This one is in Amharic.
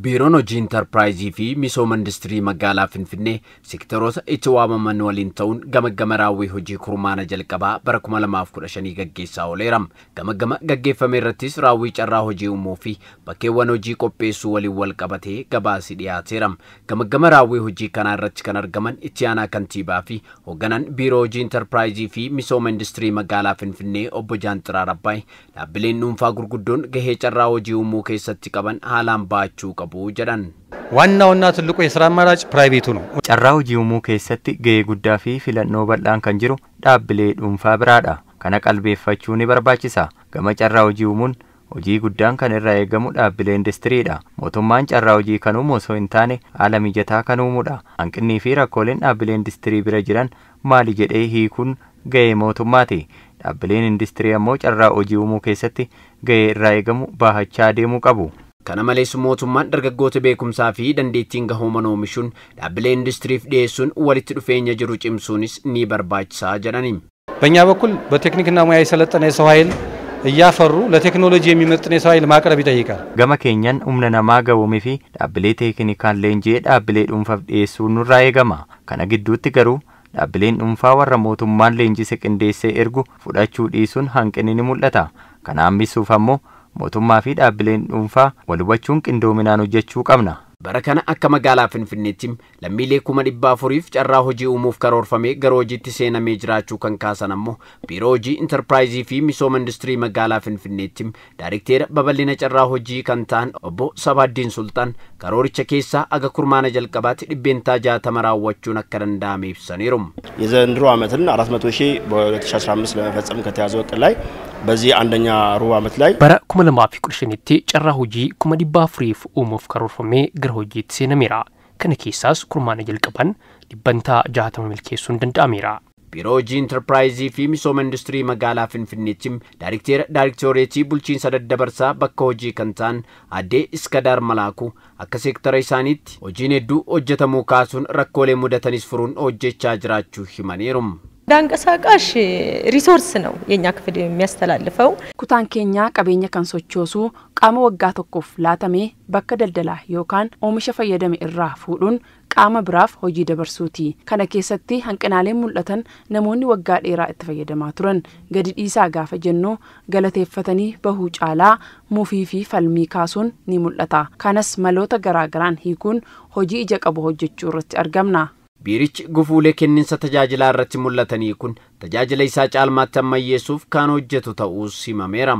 Biiroon hojii intarpiraayizii fi misooma industirii magaalaa Finfinnee seektoroota itti waamaman waliin ta'uun gama gama raawwii hojii kurmaana jalqabaa bara 2015 gaggeessaa ooleera. Gama gama gaggeeffame irrattis raawwii carraa hojii uumuu fi bakkeewwan hojii qopheessuu waliin wal qabatee gabaasii dhiyaateera. Gama gama raawwii hojii kanaa irratti kan argaman itti aanaa kantiibaa fi hoogganan biiroo hojii intarpiraayizii fi misooma industirii magaalaa Finfinnee obbo Jaanxiraar Abbaay dhaabbileen dhuunfaa gurguddoon gahee carraa hojii uumuu keessatti qaban haalaan ba'achuu qabu. carraa hojii uumuu keessatti gahee guddaa fi filannoo bal'aan kan jiru dhaabbilee dhuunfaa biraadha. Kana qalbeeffachuu ni barbaachisa. Gama carraa hojii uumuun hojii guddaan kan irraa eegamu dhaabbilee indistiriidha. Mootummaan carraa hojii kan uumu osoo hin taane haala mijataa kan uumudha. Hanqinnii fi rakkooleen dhaabbilee indistirii bira jiran maali jedhee hiikuun gahee mootummaati. Dhaabbileen indistirii ammoo carraa hojii uumuu keessatti gahee irraa eegamu baahachaa deemuu qabu. kana maleessu mootummaan dargaggoota beekumsaa fi dandeettiin gahoo oomishuun dhaabbilee industiriif dhiheessuun walitti dhufeenya jiru cimsuunis ni barbaachisaa jiranini. banyaaba kun baateekinik namaa yaalisa laxxinessaa waayil yaafaruu la teeknoolojii yemmuu maxxansaa waayil maaq rabii gama keenyan humna namaa ga'oomuu fi dhaabbilee teeknikaan leenji'ee dhaabbilee dhuunfaaf dhiheessuu nurraa eegama kana gidduutti garuu dhaabbileen dhuunfaa warra mootummaan leenjii seqindeessee ergu fudhachuu dhiisuun hanqinni ni mul'ata kanaan mootummaa fi dhaabbileen dhuunfaa wal hubachuun qindoominaan hojjechuu qabna. Bara kana akka magaalaa Finfinneetti lammiilee kuma dhibba afuriif carraa hojii uumuuf karoorfamee gara hojiitti seenamee jiraachuu kan kaasan ammoo biiroo hojii intarpiraayizii fi misooma industirii magaalaa Finfinneetti daariktera babal'ina carraa hojii kan ta'an obbo Sabaaddiin Sultaan karooricha keessaa aga kurmaana jalqabaatti dhibbeentaa jaatama raawwachuun akka danda'ame ibsaniiru። የዘንድሮ ዓመትን 400 ሺህ በ2015 ለመፈጸም ከተያዘው እቅድ ላይ በዚህ አንደኛ ሩብ ዓመት ላይ በረ ኩመለማ ፊ ጨራ ሆጂ ኩመዲባ ፍሪፍ ኡሙፍ ከሮርፎሜ ግር ሆጂ ትሴ ነሚራ ከነ ጅልቅበን ሊበንታ ጃህተመ ምልኬሱ እንድንድ አሚራ ቢሮ ጂ ኢንተርፕራይዝ ፊ ኢንዱስትሪ መጋላ ፍንፍኔችም ዳይሬክተር ዳይሬክቶሬቲ ቡልቺን ሰደደበርሳ በከ ሆጂ ከንታን አዴ እስከዳር መላኩ አከ ሴክተር ይሳኒት ሆጂን ኦጀተሙ ካሱን ረኮሌ ሙደተኒስ ፍሩን ኦጀቻ ጅራችሁ ሂመኔሩም ለአንቀሳቃሽ ሪሶርስ ነው የኛ ክፍል የሚያስተላልፈው። ኩታን ኬኛ ቀቤኘ ከንሶቾሱ ቃመ ወጋ ቶኮፍ ላተሜ በከ ደልደላ ዮካን ኦምሸ ፈየደም እራ ፉዱን ቃመ ብራፍ ሆጂ ደበርሱቲ ከነ ኬሰቲ ሀንቅናሌ ሙለተን ነሞኒ ወጋ ዴራ እት ፈየደማ ገዲ ዲሳ ጋፈ ጀኖ ገለቴፈተኒ በሁ ጫላ ሙፊፊ ፈልሚ ካሱን ኒ ሙለታ ከነስ መሎተ ገራገራን ሂኩን ሆጂ እጀቀቦ ሆጀቹ ርት አርገምና Biirichi gufuulee kenninsa tajaajilaa irratti mul'atanii kun tajaajila isaa caalmaatti ammayyeessuuf kan hojjetu ta'uus himameera.